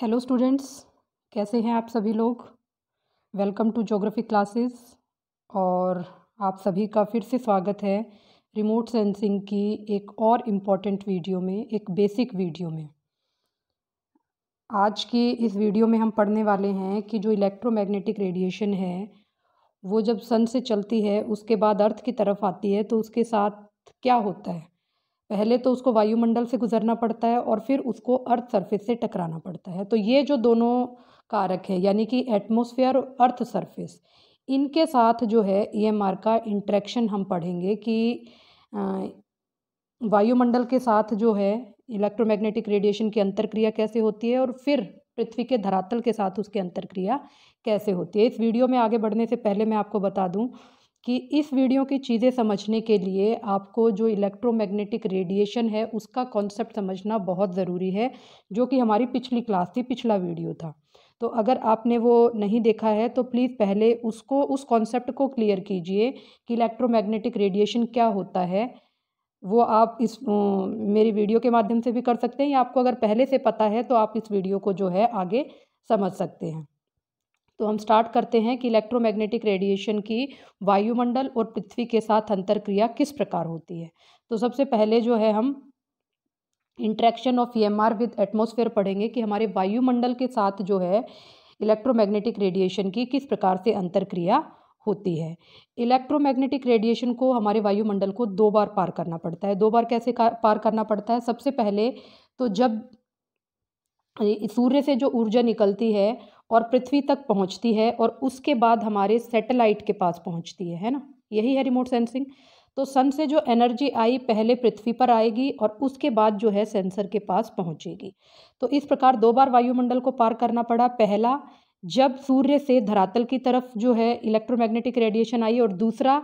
hello students कैसे हैं आप सभी लोग वेलकम टू जोग्राफी क्लासेस और आप सभी का फिर से स्वागत है रिमोट सेंसिंग की एक और इम्पॉर्टेंट वीडियो में एक बेसिक वीडियो में आज की इस वीडियो में हम पढ़ने वाले हैं कि जो इलेक्ट्रोमैग्नेटिक रेडिएशन है वो जब सन से चलती है उसके बाद अर्थ की तरफ आती है तो उसके साथ क्या होता है पहले तो उसको वायुमंडल से गुजरना पड़ता है और फिर उसको अर्थ सरफेस से टकराना पड़ता है तो ये जो दोनों कारक है यानी कि एटमोसफेयर और अर्थ सरफेस इनके साथ जो है ई e का इंट्रैक्शन हम पढ़ेंगे कि वायुमंडल के साथ जो है इलेक्ट्रोमैग्नेटिक रेडिएशन की अंतरक्रिया कैसे होती है और फिर पृथ्वी के धरातल के साथ उसकी अंतरक्रिया कैसे होती है इस वीडियो में आगे बढ़ने से पहले मैं आपको बता दूं कि इस वीडियो की चीज़ें समझने के लिए आपको जो इलेक्ट्रोमैग्नेटिक रेडिएशन है उसका कॉन्सेप्ट समझना बहुत ज़रूरी है जो कि हमारी पिछली क्लास थी पिछला वीडियो था तो अगर आपने वो नहीं देखा है तो प्लीज़ पहले उसको उस कॉन्सेप्ट को क्लियर कीजिए कि इलेक्ट्रोमैग्नेटिक रेडिएशन क्या होता है वो आप इस मेरी वीडियो के माध्यम से भी कर सकते हैं या आपको अगर पहले से पता है तो आप इस वीडियो को जो है आगे समझ सकते हैं तो हम स्टार्ट करते हैं कि इलेक्ट्रोमैग्नेटिक रेडिएशन की वायुमंडल और पृथ्वी के साथ अंतर क्रिया किस प्रकार होती है तो सबसे पहले जो है हम interaction of E M R with atmosphere पढ़ेंगे कि हमारे वायुमंडल के साथ जो है इलेक्ट्रोमैग्नेटिक रेडिएशन की किस प्रकार से अंतर क्रिया होती है इलेक्ट्रोमैग्नेटिक रेडिएशन को हमारे वायुमंडल को दो बार पार करना पड़ता है दो बार कैसे पार करना पड़ता है सबसे पहले तो जब सूर्य से जो ऊर्जा निकलती है और पृथ्वी तक पहुंचती है और उसके बाद हमारे सैटेलाइट के पास पहुंचती है है ना यही है रिमोट सेंसिंग तो सन से जो एनर्जी आई पहले पृथ्वी पर आएगी और उसके बाद जो है सेंसर के पास पहुंचेगी तो इस प्रकार दो बार वायुमंडल को पार करना पड़ा पहला जब सूर्य से धरातल की तरफ जो है इलेक्ट्रोमैग्नेटिक रेडिएशन आई और दूसरा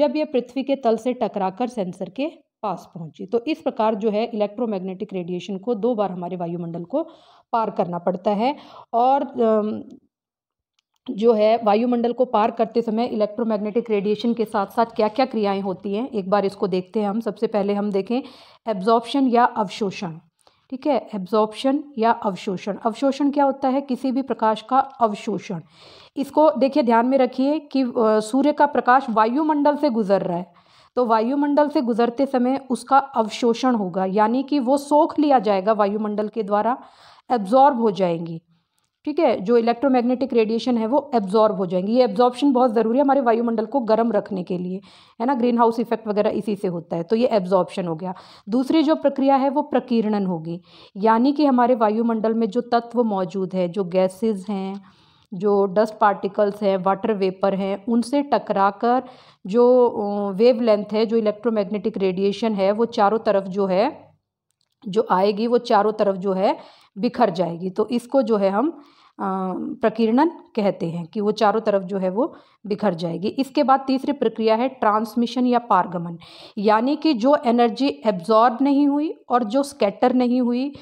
जब यह पृथ्वी के तल से टकराकर सेंसर के पास पहुंची तो इस प्रकार जो है इलेक्ट्रोमैग्नेटिक रेडिएशन को दो बार हमारे वायुमंडल को पार करना पड़ता है और जो है वायुमंडल को पार करते समय इलेक्ट्रोमैग्नेटिक रेडिएशन के साथ साथ क्या क्या क्रियाएं होती हैं एक बार इसको देखते हैं हम सबसे पहले हम देखें एब्जॉर्प्शन या अवशोषण ठीक है एब्जॉर्प्शन या अवशोषण अवशोषण क्या होता है किसी भी प्रकाश का अवशोषण इसको देखिए ध्यान में रखिए कि सूर्य का प्रकाश वायुमंडल से गुजर रहा है तो वायुमंडल से गुजरते समय उसका अवशोषण होगा यानी कि वो सोख लिया जाएगा वायुमंडल के द्वारा एब्जॉर्ब हो जाएंगी ठीक है जो इलेक्ट्रोमैग्नेटिक रेडिएशन है वो एब्जॉर्ब हो जाएंगी ये एब्जॉर्बशन बहुत ज़रूरी है हमारे वायुमंडल को गर्म रखने के लिए है ना ग्रीन हाउस इफेक्ट वगैरह इसी से होता है तो ये एब्जॉर्बशन हो गया दूसरी जो प्रक्रिया है वो प्रकीर्णन होगी यानी कि हमारे वायुमंडल में जो तत्व मौजूद है जो गैसेज हैं जो डस्ट पार्टिकल्स हैं वाटर वेपर हैं उनसे टकराकर जो वेव लेंथ है जो इलेक्ट्रोमैग्नेटिक रेडिएशन है वो चारों तरफ जो है जो आएगी वो चारों तरफ जो है बिखर जाएगी तो इसको जो है हम प्रकीर्णन कहते हैं कि वो चारों तरफ जो है वो बिखर जाएगी इसके बाद तीसरी प्रक्रिया है ट्रांसमिशन या पारगमन यानी कि जो एनर्जी एब्जॉर्ब नहीं हुई और जो स्कैटर नहीं हुई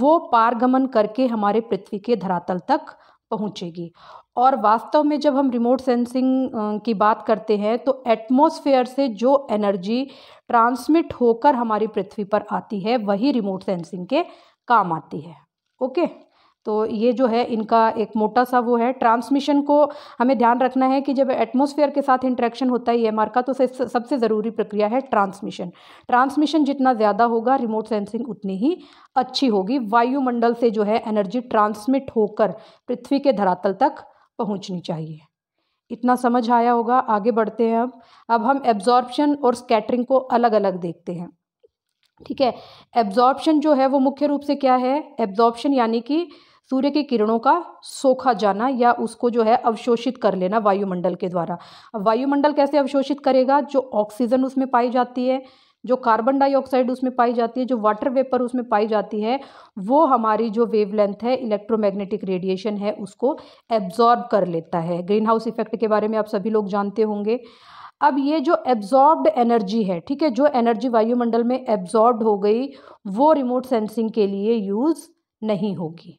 वो पारगमन करके हमारे पृथ्वी के धरातल तक पहुँचेगी और वास्तव में जब हम रिमोट सेंसिंग की बात करते हैं तो एटमोसफेयर से जो एनर्जी ट्रांसमिट होकर हमारी पृथ्वी पर आती है वही रिमोट सेंसिंग के काम आती है ओके तो ये जो है इनका एक मोटा सा वो है ट्रांसमिशन को हमें ध्यान रखना है कि जब एटमॉस्फेयर के साथ इंट्रैक्शन होता है ई e का तो सबसे ज़रूरी प्रक्रिया है ट्रांसमिशन ट्रांसमिशन जितना ज़्यादा होगा रिमोट सेंसिंग उतनी ही अच्छी होगी वायुमंडल से जो है एनर्जी ट्रांसमिट होकर पृथ्वी के धरातल तक पहुँचनी चाहिए इतना समझ आया होगा आगे बढ़ते हैं अब अब हम एब्जॉर्प्शन और स्कैटरिंग को अलग अलग देखते हैं ठीक है एब्जॉर्प्शन जो है वो मुख्य रूप से क्या है एब्जॉर्प्शन यानी कि सूर्य के किरणों का सोखा जाना या उसको जो है अवशोषित कर लेना वायुमंडल के द्वारा वायुमंडल कैसे अवशोषित करेगा जो ऑक्सीजन उसमें पाई जाती है जो कार्बन डाइऑक्साइड उसमें पाई जाती है जो वाटर वेपर उसमें पाई जाती है वो हमारी जो वेवलेंथ है इलेक्ट्रोमैग्नेटिक रेडिएशन है उसको एब्जॉर्ब कर लेता है ग्रीन हाउस इफेक्ट के बारे में आप सभी लोग जानते होंगे अब ये जो एब्जॉर्ब्ड एनर्जी है ठीक है जो एनर्जी वायुमंडल में एब्जॉर्ब्ड हो गई वो रिमोट सेंसिंग के लिए यूज़ नहीं होगी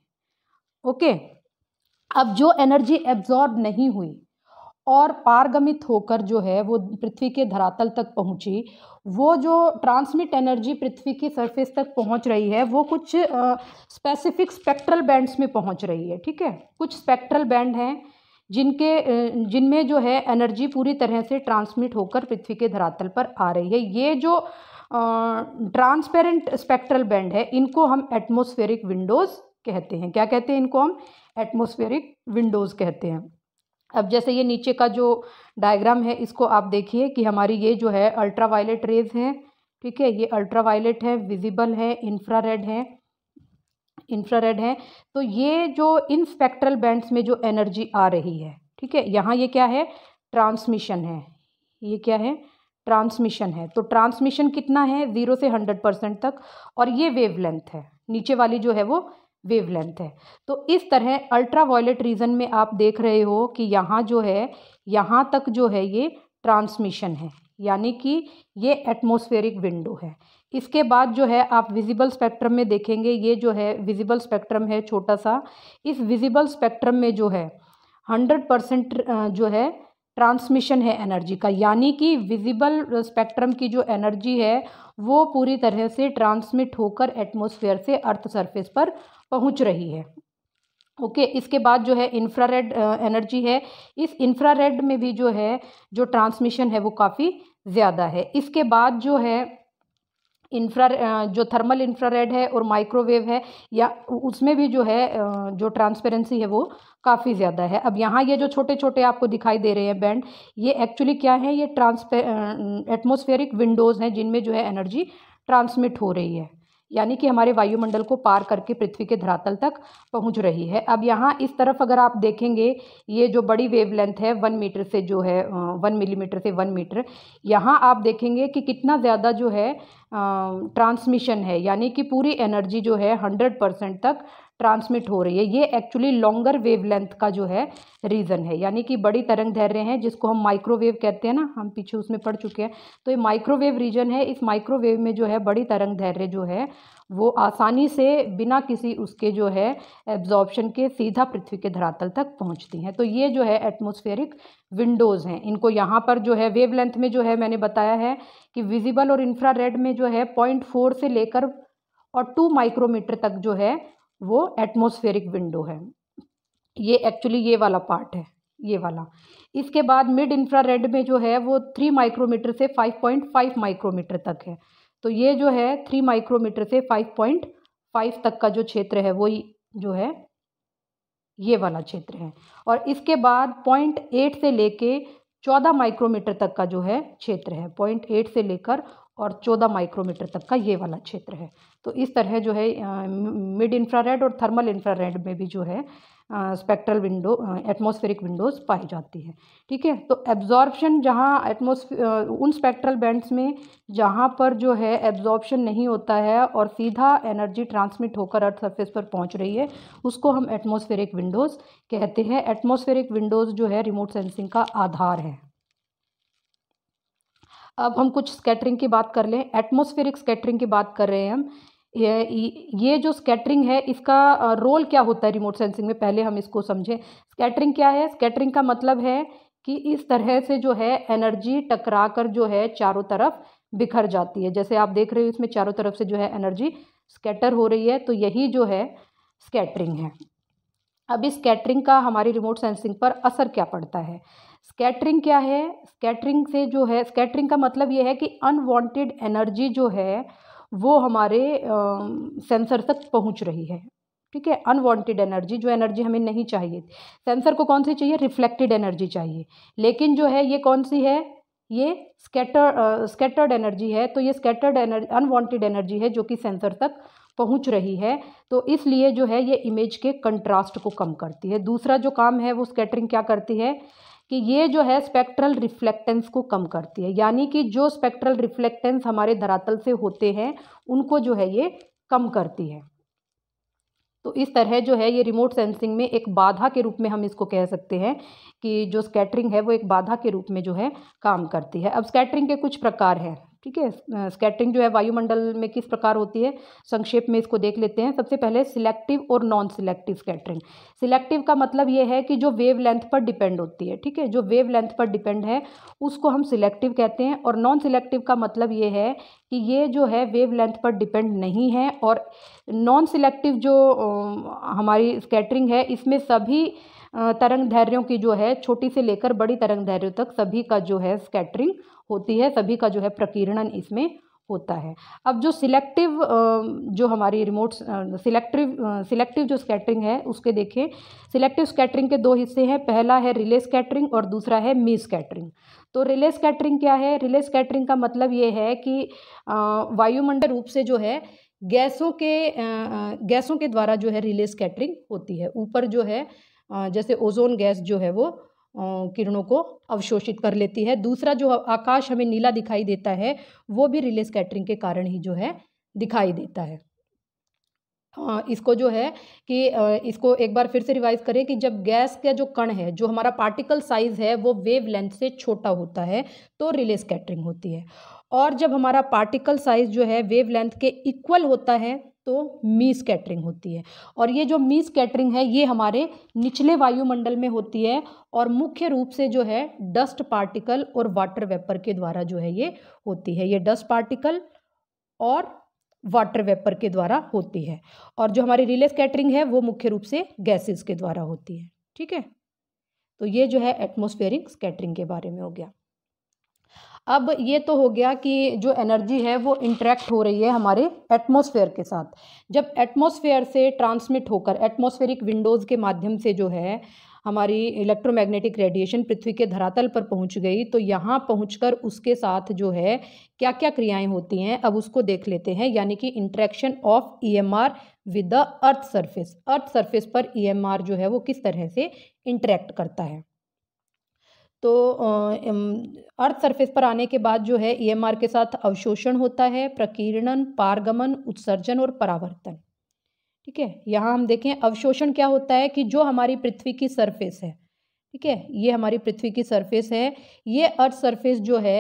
ओके अब जो एनर्जी एब्जॉर्ब नहीं हुई और पारगमित होकर जो है वो पृथ्वी के धरातल तक पहुंची वो जो ट्रांसमिट एनर्जी पृथ्वी की सरफेस तक पहुंच रही है वो कुछ स्पेसिफिक स्पेक्ट्रल बैंड्स में पहुंच रही है ठीक है कुछ स्पेक्ट्रल बैंड हैं जिनके जिनमें जो है एनर्जी पूरी तरह से ट्रांसमिट होकर पृथ्वी के धरातल पर आ रही है ये जो ट्रांसपेरेंट स्पेक्ट्रल बैंड है इनको हम एटमोस्फेरिक विंडोज़ कहते हैं क्या कहते हैं इनको हम एटमोस्फेरिक विंडोज़ कहते हैं अब जैसे ये नीचे का जो डायग्राम है इसको आप देखिए कि हमारी ये जो है अल्ट्रा रेज हैं ठीक है ये अल्ट्रा है विजिबल है इंफ्रा रेड है इंफ्रारेड है तो ये जो इन स्पेक्ट्रल बैंड्स में जो एनर्जी आ रही है ठीक है यहाँ ये क्या है ट्रांसमिशन है ये क्या है ट्रांसमिशन है तो ट्रांसमिशन कितना है ज़ीरो से हंड्रेड परसेंट तक और ये वेवलेंथ है नीचे वाली जो है वो वेवलेंथ है तो इस तरह अल्ट्रा वायलेट रीजन में आप देख रहे हो कि यहाँ जो है यहाँ तक जो है ये ट्रांसमिशन है यानी कि ये एटमोस्फेरिक विंडो है इसके बाद जो है आप विजिबल स्पेक्ट्रम में देखेंगे ये जो है विजिबल स्पेक्ट्रम है छोटा सा इस विजिबल स्पेक्ट्रम में जो है हंड्रेड परसेंट जो है ट्रांसमिशन है एनर्जी का यानी कि विजिबल स्पेक्ट्रम की जो एनर्जी है वो पूरी तरह से ट्रांसमिट होकर एटमोसफेयर से अर्थ सरफेस पर पहुँच रही है ओके okay, इसके बाद जो है इंफ्रारेड एनर्जी है इस इंफ्रारेड में भी जो है जो ट्रांसमिशन है वो काफ़ी ज़्यादा है इसके बाद जो है इंफ्रा जो थर्मल इंफ्रारेड है और माइक्रोवेव है या उसमें भी जो है जो ट्रांसपेरेंसी है वो काफ़ी ज़्यादा है अब यहाँ ये जो छोटे छोटे आपको दिखाई दे रहे हैं बैंड ये एक्चुअली क्या है ये ट्रांसपे एटमोसफेरिक विंडोज़ हैं जिनमें जो है एनर्जी ट्रांसमिट हो रही है यानी कि हमारे वायुमंडल को पार करके पृथ्वी के धरातल तक पहुंच रही है अब यहाँ इस तरफ अगर आप देखेंगे ये जो बड़ी वेवलेंथ है वन मीटर से जो है वन मिलीमीटर से वन मीटर यहाँ आप देखेंगे कि कितना ज़्यादा जो है ट्रांसमिशन है यानी कि पूरी एनर्जी जो है हंड्रेड परसेंट तक ट्रांसमिट हो रही है ये एक्चुअली लॉन्गर वेवलेंथ का जो है रीज़न है यानी कि बड़ी तरंग धैर्य है जिसको हम माइक्रोवेव कहते हैं ना हम पीछे उसमें पढ़ चुके हैं तो ये माइक्रोवेव रीजन है इस माइक्रोवेव में जो है बड़ी तरंग धैर्य जो है वो आसानी से बिना किसी उसके जो है एब्जॉर्बशन के सीधा पृथ्वी के धरातल तक पहुंचती हैं तो ये जो है एटमॉस्फेरिक विंडोज़ हैं इनको यहाँ पर जो है वेवलेंथ में जो है मैंने बताया है कि विजिबल और इंफ्रारेड में जो है पॉइंट फोर से लेकर और टू माइक्रोमीटर तक जो है वो एटमोस्फेरिक विंडो है ये एक्चुअली ये वाला पार्ट है ये वाला इसके बाद मिड रेड में जो है वो थ्री माइक्रोमीटर से फाइव पॉइंट फाइव माइक्रोमीटर तक है तो ये जो है थ्री माइक्रोमीटर से फाइव पॉइंट फाइव तक का जो क्षेत्र है वो जो है ये वाला क्षेत्र है और इसके बाद पॉइंट एट से लेके चौदह माइक्रोमीटर तक का जो है क्षेत्र है पॉइंट एट से लेकर और 14 माइक्रोमीटर तक का ये वाला क्षेत्र है तो इस तरह जो है मिड इंफ्रारेड और थर्मल इंफ्रारेड में भी जो है स्पेक्ट्रल विंडो एटमॉस्फेरिक विंडोज़ पाई जाती है ठीक है तो एब्जॉर्प्शन जहाँ एटमोसफे उन स्पेक्ट्रल बैंड्स में जहाँ पर जो है एब्जॉर्प्शन नहीं होता है और सीधा एनर्जी ट्रांसमिट होकर अर्थ सरफेस पर पहुँच रही है उसको हम एटमॉस्फेरिक विंडोज़ कहते हैं एटमॉस्फेरिक विंडोज़ जो है रिमोट सेंसिंग का आधार है अब हम कुछ स्कैटरिंग की बात कर लें एटमोस्फेरिक स्कैटरिंग की बात कर रहे हैं हम ये ये जो स्कैटरिंग है इसका रोल क्या होता है रिमोट सेंसिंग में पहले हम इसको समझें स्कैटरिंग क्या है स्कैटरिंग का मतलब है कि इस तरह से जो है एनर्जी टकरा कर जो है चारों तरफ बिखर जाती है जैसे आप देख रहे हो इसमें चारों तरफ से जो है एनर्जी स्कैटर हो रही है तो यही जो है स्कैटरिंग है अब इस स्कैटरिंग का हमारी रिमोट सेंसिंग पर असर क्या पड़ता है स्कैटरिंग क्या है स्कैटरिंग से जो है स्कैटरिंग का मतलब ये है कि अनवांटेड एनर्जी जो है वो हमारे सेंसर तक पहुंच रही है ठीक है अनवांटेड एनर्जी जो एनर्जी हमें नहीं चाहिए सेंसर को कौन सी चाहिए रिफ्लेक्टेड एनर्जी चाहिए लेकिन जो है ये कौन सी है ये स्कैटर स्कैटर्ड एनर्जी है तो ये स्कैटर्ड एनर्जी अनवांटेड एनर्जी है जो कि सेंसर तक पहुंच रही है तो इसलिए जो है ये इमेज के कंट्रास्ट को कम करती है दूसरा जो काम है वो स्कैटरिंग क्या करती है कि ये जो है स्पेक्ट्रल रिफ्लेक्टेंस को कम करती है यानी कि जो स्पेक्ट्रल रिफ्लेक्टेंस हमारे धरातल से होते हैं उनको जो है ये कम करती है तो इस तरह जो है ये रिमोट सेंसिंग में एक बाधा के रूप में हम इसको कह सकते हैं कि जो स्कैटरिंग है वो एक बाधा के रूप में जो है काम करती है अब स्कैटरिंग के कुछ प्रकार हैं ठीक है स्कैटरिंग जो है वायुमंडल में किस प्रकार होती है संक्षेप में इसको देख लेते हैं सबसे पहले सिलेक्टिव और नॉन सिलेक्टिव स्कैटरिंग सिलेक्टिव का मतलब ये है कि जो वेव लेंथ पर डिपेंड होती है ठीक है जो वेव लेंथ पर डिपेंड है उसको हम सिलेक्टिव कहते हैं और नॉन सिलेक्टिव का मतलब ये है कि ये जो है वेव लेंथ पर डिपेंड नहीं है और नॉन सिलेक्टिव जो हमारी स्कैटरिंग है इसमें सभी तरंग धैर्यों की जो है छोटी से लेकर बड़ी तरंग धैर्यों तक सभी का जो है स्कैटरिंग होती है सभी का जो है प्रकीर्णन इसमें होता है अब जो सिलेक्टिव जो हमारी रिमोट सिलेक्टिव सिलेक्टिव जो स्कैटरिंग है उसके देखें सिलेक्टिव स्कैटरिंग के दो हिस्से हैं पहला है रिले स्कैटरिंग और दूसरा है मी स्कैटरिंग तो रिले स्कैटरिंग क्या है रिले स्कैटरिंग का मतलब ये है कि वायुमंडल रूप से जो है गैसों के गैसों के द्वारा जो है रिले स्कैटरिंग होती है ऊपर जो है जैसे ओजोन गैस जो है वो किरणों को अवशोषित कर लेती है दूसरा जो आकाश हमें नीला दिखाई देता है वो भी रिले स्कैटरिंग के कारण ही जो है दिखाई देता है इसको जो है कि इसको एक बार फिर से रिवाइज करें कि जब गैस का जो कण है जो हमारा पार्टिकल साइज है वो वेव लेंथ से छोटा होता है तो रिले स्कैटरिंग होती है और जब हमारा पार्टिकल साइज जो है वेव लेंथ के इक्वल होता है तो मी स्कैटरिंग होती है और ये जो मी स्कैटरिंग है ये हमारे निचले वायुमंडल में होती है और मुख्य रूप से जो है डस्ट पार्टिकल और वाटर वेपर के द्वारा जो है ये होती है ये डस्ट पार्टिकल और वाटर वेपर के द्वारा होती है और जो हमारी रिले स्कैटरिंग है वो मुख्य रूप से गैसेस के द्वारा होती है ठीक है तो ये जो है एटमोस्फेयरिक स्कैटरिंग के बारे में हो गया अब ये तो हो गया कि जो एनर्जी है वो इंटरेक्ट हो रही है हमारे एटमॉस्फेयर के साथ जब एटमॉस्फेयर से ट्रांसमिट होकर एटमॉस्फेरिक विंडोज़ के माध्यम से जो है हमारी इलेक्ट्रोमैग्नेटिक रेडिएशन पृथ्वी के धरातल पर पहुंच गई तो यहाँ पहुँच उसके साथ जो है क्या क्या क्रियाएँ होती हैं अब उसको देख लेते हैं यानी कि interaction of E with the earth surface earth surface पर ई e जो है वो किस तरह से इंटरेक्ट करता है तो अर्थ सरफेस पर आने के बाद जो है ईएमआर के साथ अवशोषण होता है प्रकीर्णन पारगमन उत्सर्जन और परावर्तन ठीक है यहाँ हम देखें अवशोषण क्या होता है कि जो हमारी पृथ्वी की सरफेस है ठीक है ये हमारी पृथ्वी की सरफेस है ये अर्थ सरफेस जो है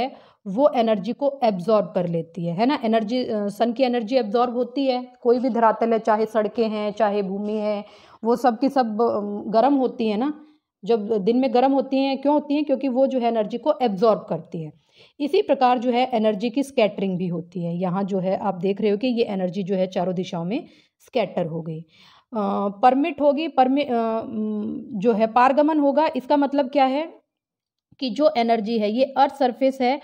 वो एनर्जी को एब्जॉर्ब कर लेती है है ना एनर्जी सन की एनर्जी एब्जॉर्ब होती है कोई भी धरातल है चाहे सड़कें हैं चाहे भूमि है वो सब की सब गर्म होती है ना जब दिन में गर्म होती हैं क्यों होती हैं क्योंकि वो जो है एनर्जी को एब्जॉर्ब करती है इसी प्रकार जो है एनर्जी की स्कैटरिंग भी होती है यहाँ जो है आप देख रहे हो कि ये एनर्जी जो है चारों दिशाओं में स्कैटर हो गई परमिट होगी परमि जो है पारगमन होगा इसका मतलब क्या है कि जो एनर्जी है ये अर्थ सरफेस है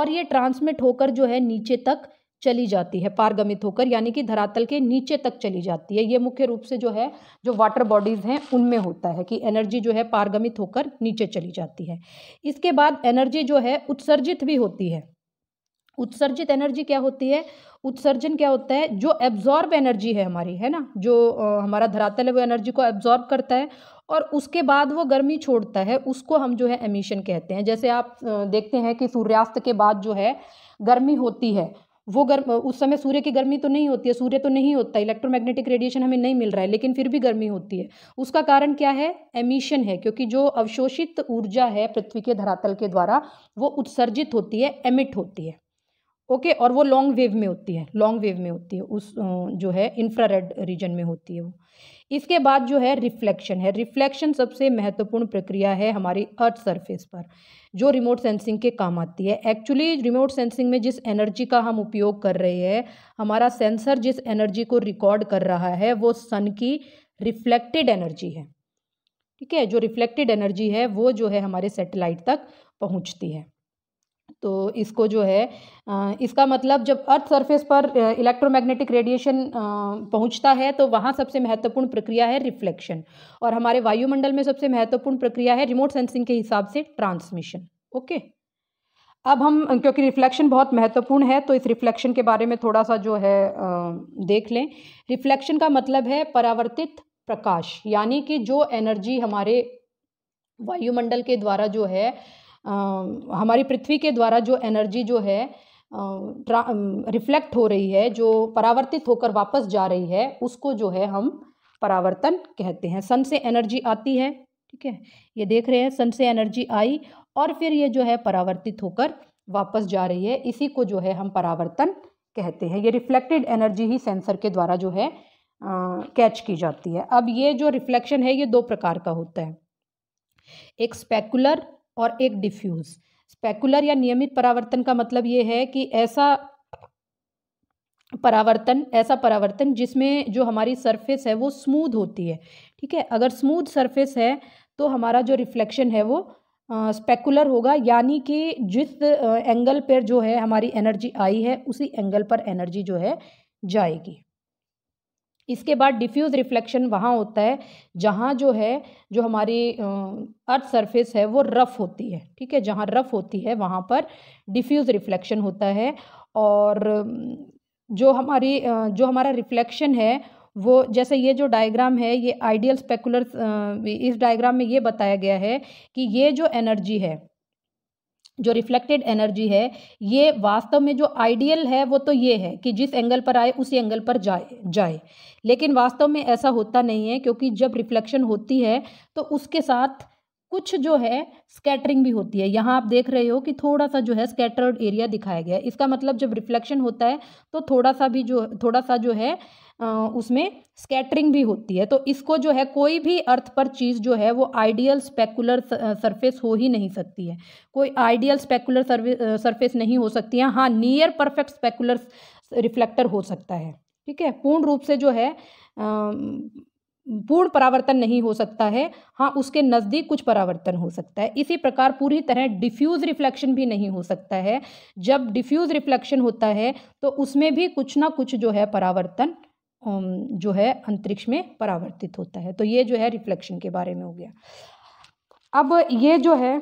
और ये ट्रांसमिट होकर जो है नीचे तक चली जाती है पारगमित होकर यानी कि धरातल के नीचे तक चली जाती है ये मुख्य रूप से जो है जो वाटर बॉडीज़ हैं उनमें होता है कि एनर्जी जो है पारगमित होकर नीचे चली जाती है इसके बाद एनर्जी जो है उत्सर्जित भी होती है उत्सर्जित एनर्जी क्या होती है उत्सर्जन क्या होता है जो एब्जॉर्ब एनर्जी है हमारी है ना जो हमारा धरातल है वो एनर्जी को एब्जॉर्ब करता है और उसके बाद वो गर्मी छोड़ता है उसको हम जो है एमिशन कहते हैं जैसे आप देखते हैं कि सूर्यास्त के बाद जो है गर्मी होती है वो गर्म उस समय सूर्य की गर्मी तो नहीं होती है सूर्य तो नहीं होता इलेक्ट्रोमैग्नेटिक रेडिएशन हमें नहीं मिल रहा है लेकिन फिर भी गर्मी होती है उसका कारण क्या है एमिशन है क्योंकि जो अवशोषित ऊर्जा है पृथ्वी के धरातल के द्वारा वो उत्सर्जित होती है एमिट होती है ओके और वो लॉन्ग वेव में होती है लॉन्ग वेव में होती है उस जो है इंफ्रारेड रीजन में होती है वो इसके बाद जो है रिफ्लेक्शन है रिफ्लेक्शन सबसे महत्वपूर्ण प्रक्रिया है हमारी अर्थ सरफेस पर जो रिमोट सेंसिंग के काम आती है एक्चुअली रिमोट सेंसिंग में जिस एनर्जी का हम उपयोग कर रहे हैं हमारा सेंसर जिस एनर्जी को रिकॉर्ड कर रहा है वो सन की रिफ्लेक्टेड एनर्जी है ठीक है जो रिफ्लेक्टेड एनर्जी है वो जो है हमारे सेटेलाइट तक पहुँचती है तो इसको जो है इसका मतलब जब अर्थ सरफेस पर इलेक्ट्रोमैग्नेटिक रेडिएशन पहुंचता है तो वहाँ सबसे महत्वपूर्ण प्रक्रिया है रिफ्लेक्शन और हमारे वायुमंडल में सबसे महत्वपूर्ण प्रक्रिया है रिमोट सेंसिंग के हिसाब से ट्रांसमिशन ओके अब हम क्योंकि रिफ्लेक्शन बहुत महत्वपूर्ण है तो इस रिफ्लेक्शन के बारे में थोड़ा सा जो है देख लें रिफ्लेक्शन का मतलब है परावर्तित प्रकाश यानी कि जो एनर्जी हमारे वायुमंडल के द्वारा जो है हमारी पृथ्वी के द्वारा जो एनर्जी जो है रिफ्लेक्ट हो रही है जो परावर्तित होकर वापस जा रही है उसको जो है हम परावर्तन कहते हैं सन से एनर्जी आती है ठीक है ये देख रहे हैं सन से एनर्जी आई और फिर ये जो है परावर्तित होकर वापस जा रही है इसी को जो है हम परावर्तन कहते हैं ये रिफ्लेक्टेड एनर्जी ही सेंसर के द्वारा जो है कैच की जाती है अब ये जो रिफ्लेक्शन है ये दो प्रकार का होता है एक स्पेकुलर और एक डिफ्यूज़ स्पेकुलर या नियमित परावर्तन का मतलब ये है कि ऐसा परावर्तन ऐसा परावर्तन जिसमें जो हमारी सरफेस है वो स्मूथ होती है ठीक है अगर स्मूथ सरफेस है तो हमारा जो रिफ्लेक्शन है वो स्पेकुलर होगा यानी कि जिस एंगल पर जो है हमारी एनर्जी आई है उसी एंगल पर एनर्जी जो है जाएगी इसके बाद डिफ्यूज़ रिफ्लेक्शन वहाँ होता है जहाँ जो है जो हमारी अर्थ सरफेस है वो रफ़ होती है ठीक है जहाँ रफ़ होती है वहाँ पर डिफ्यूज़ रिफ्लेक्शन होता है और जो हमारी जो हमारा रिफ्लेक्शन है वो जैसे ये जो डायग्राम है ये आइडियल स्पेकुलर इस डायग्राम में ये बताया गया है कि ये जो एनर्जी है जो रिफ्लेक्टेड एनर्जी है ये वास्तव में जो आइडियल है वो तो ये है कि जिस एंगल पर आए उसी एंगल पर जाए जाए लेकिन वास्तव में ऐसा होता नहीं है क्योंकि जब रिफ्लेक्शन होती है तो उसके साथ कुछ जो है स्कैटरिंग भी होती है यहाँ आप देख रहे हो कि थोड़ा सा जो है स्कैटर्ड एरिया दिखाया गया है इसका मतलब जब रिफ्लेक्शन होता है तो थोड़ा सा भी जो थोड़ा सा जो है उसमें स्कैटरिंग भी होती है तो इसको जो है कोई भी अर्थ पर चीज़ जो है वो आइडियल स्पेकुलर सरफेस हो ही नहीं सकती है कोई आइडियल स्पेकुलर सरफेस नहीं हो सकती है हाँ नियर परफेक्ट स्पेकुलर रिफ्लेक्टर हो सकता है ठीक है पूर्ण रूप से जो है पूर्ण परावर्तन नहीं हो सकता है हाँ उसके नज़दीक कुछ परावर्तन हो सकता है इसी प्रकार पूरी तरह डिफ्यूज़ रिफ्लेक्शन भी नहीं हो सकता है जब डिफ्यूज़ रिफ्लेक्शन होता है तो उसमें भी कुछ ना कुछ जो है परावर्तन जो है अंतरिक्ष में परावर्तित होता है तो ये जो है रिफ्लेक्शन के बारे में हो गया अब ये जो है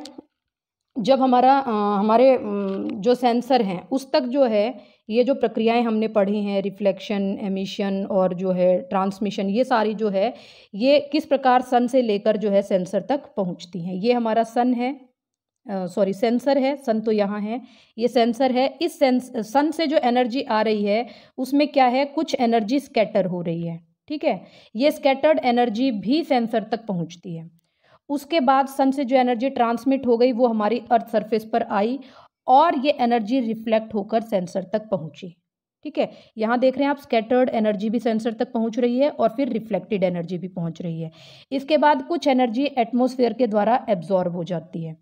जब हमारा हमारे जो सेंसर हैं उस तक जो है ये जो प्रक्रियाएं हमने पढ़ी हैं रिफ्लेक्शन एमिशन और जो है ट्रांसमिशन ये सारी जो है ये किस प्रकार सन से लेकर जो है सेंसर तक पहुंचती हैं ये हमारा सन है सॉरी सेंसर है सन तो यहाँ है ये सेंसर है इस सेंस सन से जो एनर्जी आ रही है उसमें क्या है कुछ एनर्जी स्कैटर हो रही है ठीक है ये स्कैटर्ड एनर्जी भी सेंसर तक पहुँचती है उसके बाद सन से जो एनर्जी ट्रांसमिट हो गई वो हमारी अर्थ सरफेस पर आई और ये एनर्जी रिफ्लेक्ट होकर सेंसर तक पहुँची ठीक है यहाँ देख रहे हैं आप स्कैटर्ड एनर्जी भी सेंसर तक पहुँच रही है और फिर रिफ्लेक्टेड एनर्जी भी पहुँच रही है इसके बाद कुछ एनर्जी एटमोसफेयर के द्वारा एब्जॉर्ब हो जाती है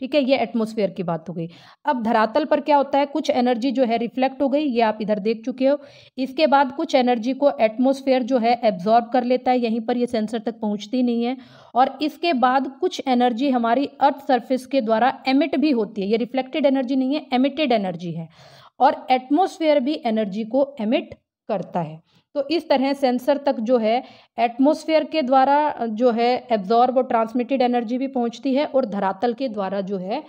ठीक है ये एटमोसफेयर की बात हो गई अब धरातल पर क्या होता है कुछ एनर्जी जो है रिफ्लेक्ट हो गई ये आप इधर देख चुके हो इसके बाद कुछ एनर्जी को एटमोसफेयर जो है एब्जॉर्ब कर लेता है यहीं पर ये सेंसर तक पहुंचती नहीं है और इसके बाद कुछ एनर्जी हमारी अर्थ सर्फेस के द्वारा एमिट भी होती है ये रिफ्लेक्टेड एनर्जी नहीं है एमिटेड एनर्जी है और एटमोसफेयर भी एनर्जी को एमिट करता है तो इस तरह सेंसर तक जो है एटमोसफेयर के द्वारा जो है एब्जॉर्ब और ट्रांसमिटेड एनर्जी भी पहुंचती है और धरातल के द्वारा जो है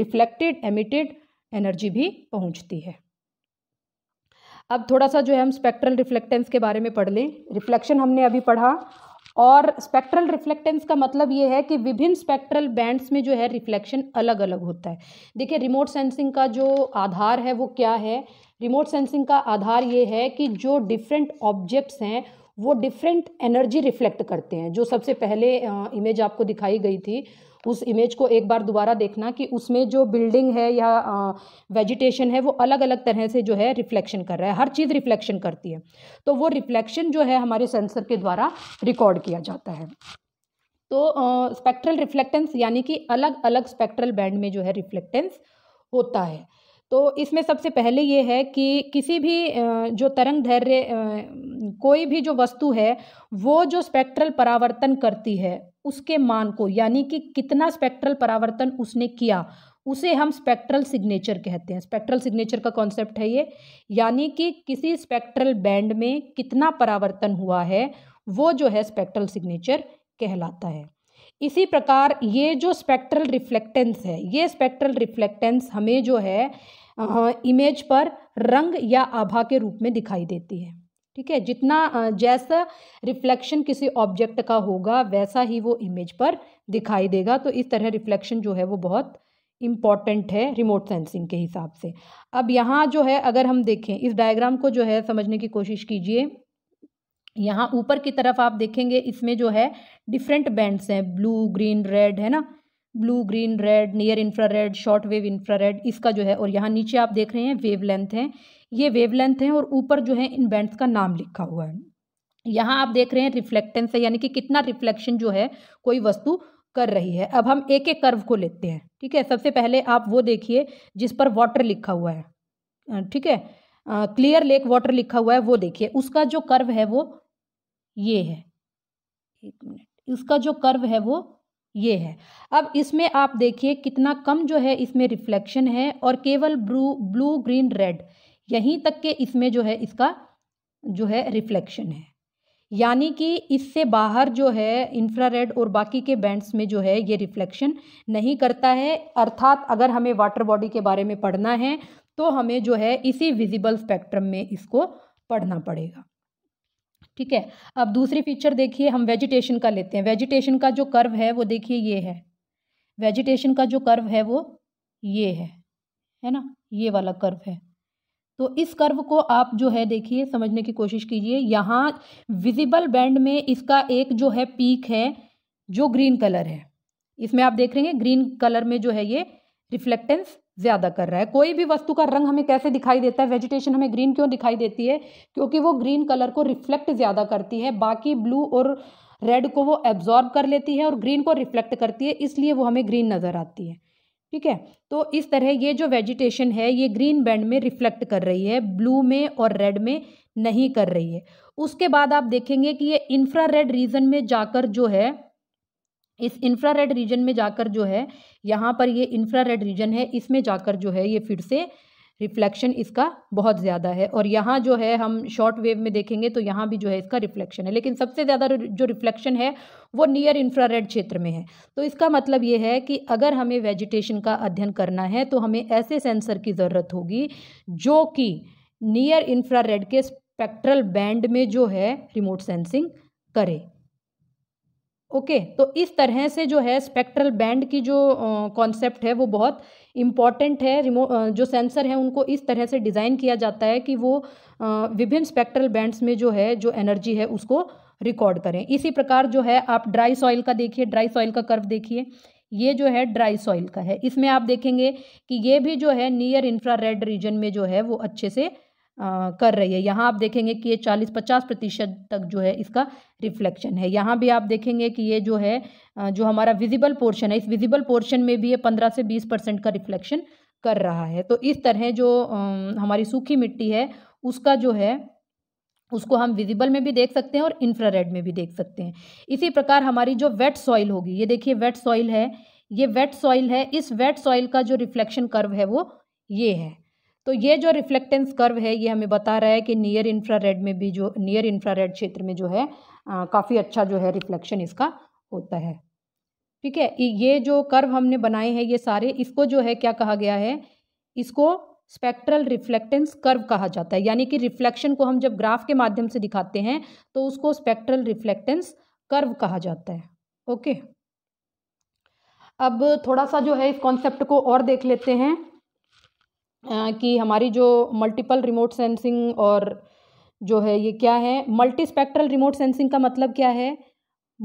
रिफ्लेक्टेड एमिटेड एनर्जी भी पहुंचती है अब थोड़ा सा जो है हम स्पेक्ट्रल रिफ्लेक्टेंस के बारे में पढ़ लें रिफ्लेक्शन हमने अभी पढ़ा और स्पेक्ट्रल रिफ्लेक्टेंस का मतलब ये है कि विभिन्न स्पेक्ट्रल बैंड्स में जो है रिफ्लेक्शन अलग अलग होता है देखिए रिमोट सेंसिंग का जो आधार है वो क्या है रिमोट सेंसिंग का आधार ये है कि जो डिफरेंट ऑब्जेक्ट्स हैं वो डिफरेंट एनर्जी रिफ्लेक्ट करते हैं जो सबसे पहले इमेज आपको दिखाई गई थी उस इमेज को एक बार दोबारा देखना कि उसमें जो बिल्डिंग है या वेजिटेशन है वो अलग अलग तरह से जो है रिफ्लेक्शन कर रहा है हर चीज़ रिफ्लेक्शन करती है तो वो रिफ्लेक्शन जो है हमारे सेंसर के द्वारा रिकॉर्ड किया जाता है तो स्पेक्ट्रल रिफ्लेक्टेंस यानी कि अलग अलग स्पेक्ट्रल बैंड में जो है रिफ्लेक्टेंस होता है तो इसमें सबसे पहले ये है कि किसी भी जो तरंग धैर्य कोई भी जो वस्तु है वो जो स्पेक्ट्रल परावर्तन करती है उसके मान को यानी कि कितना स्पेक्ट्रल परावर्तन उसने किया उसे हम स्पेक्ट्रल सिग्नेचर कहते हैं स्पेक्ट्रल सिग्नेचर का कॉन्सेप्ट है ये यानी कि किसी स्पेक्ट्रल बैंड में कितना परावर्तन हुआ है वो जो है स्पेक्ट्रल सिग्नेचर कहलाता है इसी प्रकार ये जो स्पेक्ट्रल रिफ्लेक्टेंस है ये स्पेक्ट्रल रिफ्लेक्टेंस हमें जो है इमेज पर रंग या आभा के रूप में दिखाई देती है ठीक है जितना जैसा रिफ्लेक्शन किसी ऑब्जेक्ट का होगा वैसा ही वो इमेज पर दिखाई देगा तो इस तरह रिफ्लेक्शन जो है वो बहुत इम्पॉर्टेंट है रिमोट सेंसिंग के हिसाब से अब यहाँ जो है अगर हम देखें इस डायग्राम को जो है समझने की कोशिश कीजिए यहाँ ऊपर की तरफ आप देखेंगे इसमें जो है डिफरेंट बैंड्स हैं ब्लू ग्रीन रेड है ना blue green red near red short wave red इसका जो है और यहाँ नीचे आप देख रहे हैं वेव लेंथ है ये वेव लेंथ है और ऊपर जो है इन बैंड्स का नाम लिखा हुआ है यहाँ आप देख रहे हैं रिफ्लेक्टेंस है यानी कि कितना रिफ्लेक्शन जो है कोई वस्तु कर रही है अब हम एक एक कर्व को लेते हैं ठीक है सबसे पहले आप वो देखिए जिस पर वाटर लिखा हुआ है ठीक है क्लियर लेक वाटर लिखा हुआ है वो देखिए उसका जो कर्व है वो ये है एक मिनट उसका जो कर्व है वो ये है अब इसमें आप देखिए कितना कम जो है इसमें रिफ्लेक्शन है और केवल ब्लू ब्लू ग्रीन रेड यहीं तक के इसमें जो है इसका जो है रिफ्लेक्शन है यानी कि इससे बाहर जो है इंफ्रारेड और बाकी के बैंड्स में जो है ये रिफ्लेक्शन नहीं करता है अर्थात अगर हमें वाटर बॉडी के बारे में पढ़ना है तो हमें जो है इसी विजिबल स्पेक्ट्रम में इसको पढ़ना पड़ेगा ठीक है अब दूसरी फीचर देखिए हम वेजिटेशन का लेते हैं वेजिटेशन का जो कर्व है वो देखिए ये है वेजिटेशन का जो कर्व है वो ये है है ना ये वाला कर्व है तो इस कर्व को आप जो है देखिए समझने की कोशिश कीजिए यहाँ विजिबल बैंड में इसका एक जो है पीक है जो ग्रीन कलर है इसमें आप देख रहे हैं ग्रीन कलर में जो है ये रिफ्लेक्टेंस ज़्यादा कर रहा है कोई भी वस्तु का रंग हमें कैसे दिखाई देता है वेजिटेशन हमें ग्रीन क्यों दिखाई देती है क्योंकि वो ग्रीन कलर को रिफ्लेक्ट ज़्यादा करती है बाकी ब्लू और रेड को वो एब्जॉर्ब कर लेती है और ग्रीन को रिफ्लेक्ट करती है इसलिए वो हमें ग्रीन नज़र आती है ठीक है तो इस तरह ये जो वेजिटेशन है ये ग्रीन बैंड में रिफ्लेक्ट कर रही है ब्लू में और रेड में नहीं कर रही है उसके बाद आप देखेंगे कि ये इंफ्रा रेड रीजन में जाकर जो है इस इंफ्रारेड रीजन में जाकर जो है यहाँ पर ये इंफ्रारेड रीजन है इसमें जाकर जो है ये फिर से रिफ्लेक्शन इसका बहुत ज़्यादा है और यहाँ जो है हम शॉर्ट वेव में देखेंगे तो यहाँ भी जो है इसका रिफ्लेक्शन है लेकिन सबसे ज़्यादा जो रिफ्लेक्शन है वो नियर इंफ्रारेड क्षेत्र में है तो इसका मतलब ये है कि अगर हमें वेजिटेशन का अध्ययन करना है तो हमें ऐसे सेंसर की ज़रूरत होगी जो कि नियर इंफ्रारेड के स्पेक्ट्रल बैंड में जो है रिमोट सेंसिंग करे ओके okay, तो इस तरह से जो है स्पेक्ट्रल बैंड की जो कॉन्सेप्ट है वो बहुत इम्पॉर्टेंट है रिमो जो सेंसर है उनको इस तरह से डिज़ाइन किया जाता है कि वो विभिन्न स्पेक्ट्रल बैंड्स में जो है जो एनर्जी है उसको रिकॉर्ड करें इसी प्रकार जो है आप ड्राई सॉइल का देखिए ड्राई सॉइल का कर्व देखिए ये जो है ड्राई सॉइल का है इसमें आप देखेंगे कि ये भी जो है नियर इंफ्रारेड रीजन में जो है वो अच्छे से कर रही है यहाँ आप देखेंगे कि ये चालीस पचास प्रतिशत तक जो है इसका रिफ्लेक्शन है यहाँ भी आप देखेंगे कि ये जो है जो हमारा विजिबल पोर्शन है इस विजिबल पोर्शन में भी ये पंद्रह से बीस परसेंट का रिफ्लेक्शन कर रहा है तो इस तरह जो हमारी सूखी मिट्टी है उसका जो है उसको हम विजिबल में भी देख सकते हैं और इंफ्रारेड में भी देख सकते हैं इसी प्रकार हमारी जो वेट सॉइल होगी ये देखिए वेट सॉइल है ये वेट सॉइल है इस वेट सॉइल का जो रिफ्लेक्शन कर्व है वो ये है तो ये जो रिफ्लेक्टेंस कर्व है ये हमें बता रहा है कि नियर इंफ्रारेड में भी जो नियर इंफ्रारेड क्षेत्र में जो है काफ़ी अच्छा जो है रिफ्लेक्शन इसका होता है ठीक है ये जो कर्व हमने बनाए हैं ये सारे इसको जो है क्या कहा गया है इसको स्पेक्ट्रल रिफ्लेक्टेंस कर्व कहा जाता है यानी कि रिफ्लेक्शन को हम जब ग्राफ के माध्यम से दिखाते हैं तो उसको स्पेक्ट्रल रिफ्लेक्टेंस कर्व कहा जाता है ओके अब थोड़ा सा जो है इस कॉन्सेप्ट को और देख लेते हैं कि हमारी जो मल्टीपल रिमोट सेंसिंग और जो है ये क्या है मल्टी स्पेक्ट्रल रिमोट सेंसिंग का मतलब क्या है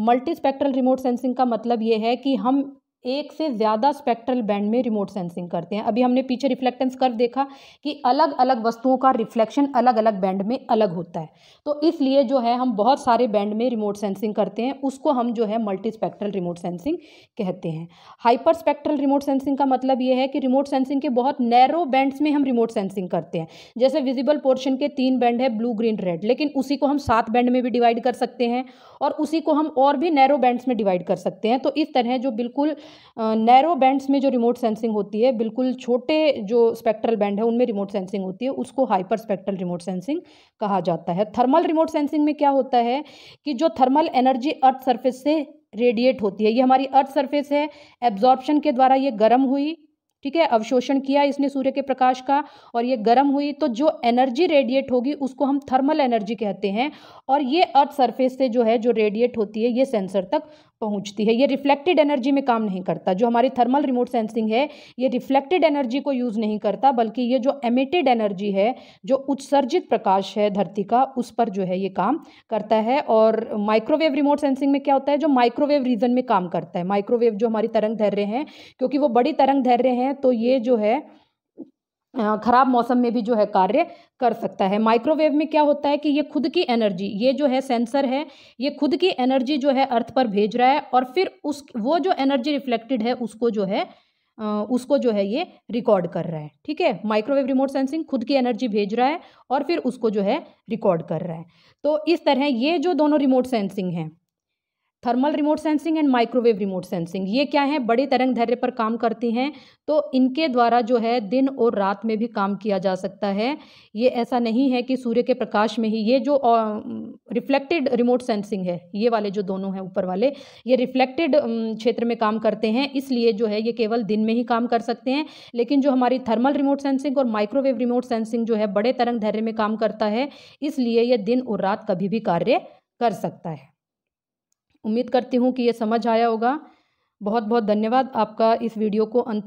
मल्टी स्पेक्ट्रल रिमोट सेंसिंग का मतलब ये है कि हम एक से ज़्यादा स्पेक्ट्रल बैंड में रिमोट सेंसिंग करते हैं अभी हमने पीछे रिफ्लेक्टेंस कर्व देखा कि अलग अलग वस्तुओं का रिफ्लेक्शन अलग अलग बैंड में अलग होता है तो इसलिए जो है हम बहुत सारे बैंड में रिमोट सेंसिंग करते हैं उसको हम जो है मल्टी स्पेक्ट्रल रिमोट सेंसिंग कहते हैं हाइपर स्पेक्ट्रल रिमोट सेंसिंग का मतलब ये है कि रिमोट सेंसिंग के बहुत नैरो बैंड्स में हम रिमोट सेंसिंग करते हैं जैसे विजिबल पोर्शन के तीन बैंड है ब्लू ग्रीन रेड लेकिन उसी को हम सात बैंड में भी डिवाइड कर सकते हैं और उसी को हम और भी नैरो बैंड्स में डिवाइड कर सकते हैं तो इस तरह जो बिल्कुल नैरो बैंड्स में जो रिमोट सेंसिंग होती है बिल्कुल छोटे जो स्पेक्ट्रल बैंड है उनमें रिमोट सेंसिंग होती है उसको हाइपर स्पेक्ट्रल रिमोट सेंसिंग कहा जाता है थर्मल रिमोट सेंसिंग में क्या होता है कि जो थर्मल एनर्जी अर्थ सर्फेस से रेडिएट होती है ये हमारी अर्थ सर्फेस है एब्जॉर्प्शन के द्वारा ये गर्म हुई ठीक है अवशोषण किया इसने सूर्य के प्रकाश का और ये गर्म हुई तो जो एनर्जी रेडिएट होगी उसको हम थर्मल एनर्जी कहते हैं और ये अर्थ सरफेस से जो है जो रेडिएट होती है ये सेंसर तक पहुंचती है ये रिफ्लेक्टेड एनर्जी में काम नहीं करता जो हमारी थर्मल रिमोट सेंसिंग है ये रिफ्लेक्टेड एनर्जी को यूज़ नहीं करता बल्कि ये जो एमिटेड एनर्जी है जो उत्सर्जित प्रकाश है धरती का उस पर जो है ये काम करता है और माइक्रोवेव रिमोट सेंसिंग में क्या होता है जो माइक्रोवेव रीजन में काम करता है माइक्रोवेव जो हमारी तरंग धैर्य हैं क्योंकि वो बड़ी तरंग धैर्य हैं तो ये जो है खराब मौसम में भी जो है कार्य कर सकता है माइक्रोवेव में क्या होता है कि ये खुद की एनर्जी ये जो है सेंसर है ये खुद की एनर्जी जो है अर्थ पर भेज रहा है और फिर उस वो जो एनर्जी रिफ्लेक्टेड है उसको जो है उसको जो है ये रिकॉर्ड कर रहा है ठीक है माइक्रोवेव रिमोट सेंसिंग खुद की एनर्जी भेज रहा है और फिर उसको जो है रिकॉर्ड कर रहा है तो इस तरह ये जो दोनों रिमोट सेंसिंग हैं thermal remote sensing and microwave remote sensing ये क्या है बड़े तरंग धैर्य पर काम करती हैं तो इनके द्वारा जो है दिन और रात में भी काम किया जा सकता है ये ऐसा नहीं है कि सूर्य के प्रकाश में ही ये जो रिफ्लेक्टेड रिमोट सेंसिंग है ये वाले जो दोनों हैं ऊपर वाले ये रिफ्लेक्टेड क्षेत्र में काम करते हैं इसलिए जो है ये केवल दिन में ही काम कर सकते हैं लेकिन जो हमारी थर्मल रिमोट सेंसिंग और माइक्रोवेव रिमोट सेंसिंग जो है बड़े तरंग धैर्य में काम करता है इसलिए यह दिन और रात कभी भी कार्य कर सकता है उम्मीद करती हूँ कि ये समझ आया होगा बहुत बहुत धन्यवाद आपका इस वीडियो को अंत